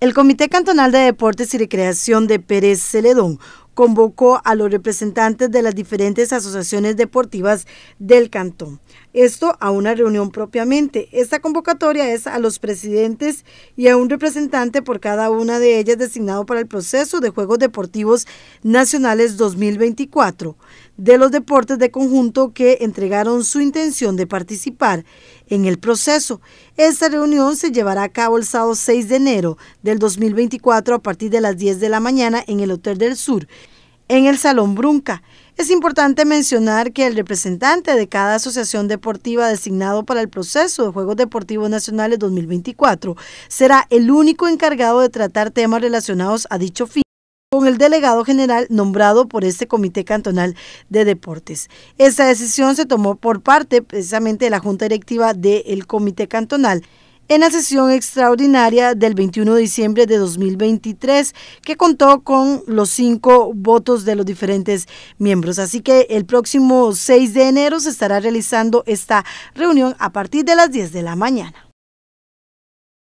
El Comité Cantonal de Deportes y Recreación de Pérez Celedón convocó a los representantes de las diferentes asociaciones deportivas del cantón. Esto a una reunión propiamente. Esta convocatoria es a los presidentes y a un representante por cada una de ellas designado para el proceso de Juegos Deportivos Nacionales 2024 de los deportes de conjunto que entregaron su intención de participar en el proceso. Esta reunión se llevará a cabo el sábado 6 de enero del 2024 a partir de las 10 de la mañana en el Hotel del Sur en el Salón Brunca. Es importante mencionar que el representante de cada asociación deportiva designado para el proceso de Juegos Deportivos Nacionales 2024 será el único encargado de tratar temas relacionados a dicho fin con el delegado general nombrado por este Comité Cantonal de Deportes. Esta decisión se tomó por parte precisamente de la Junta Directiva del Comité Cantonal en la sesión extraordinaria del 21 de diciembre de 2023, que contó con los cinco votos de los diferentes miembros. Así que el próximo 6 de enero se estará realizando esta reunión a partir de las 10 de la mañana.